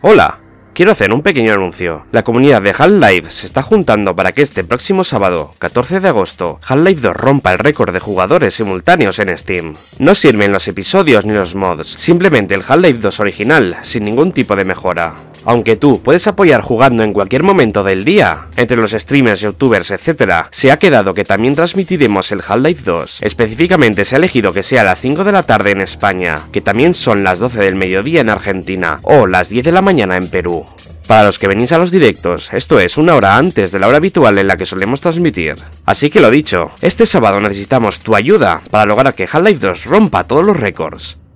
Hola, quiero hacer un pequeño anuncio. La comunidad de Half-Life se está juntando para que este próximo sábado, 14 de agosto, Half-Life 2 rompa el récord de jugadores simultáneos en Steam. No sirven los episodios ni los mods, simplemente el Half-Life 2 original, sin ningún tipo de mejora. Aunque tú puedes apoyar jugando en cualquier momento del día, entre los streamers, youtubers, etc., se ha quedado que también transmitiremos el Half-Life 2. Específicamente se ha elegido que sea a las 5 de la tarde en España, que también son las 12 del mediodía en Argentina, o las 10 de la mañana en Perú. Para los que venís a los directos, esto es una hora antes de la hora habitual en la que solemos transmitir. Así que lo dicho, este sábado necesitamos tu ayuda para lograr que Half-Life 2 rompa todos los récords.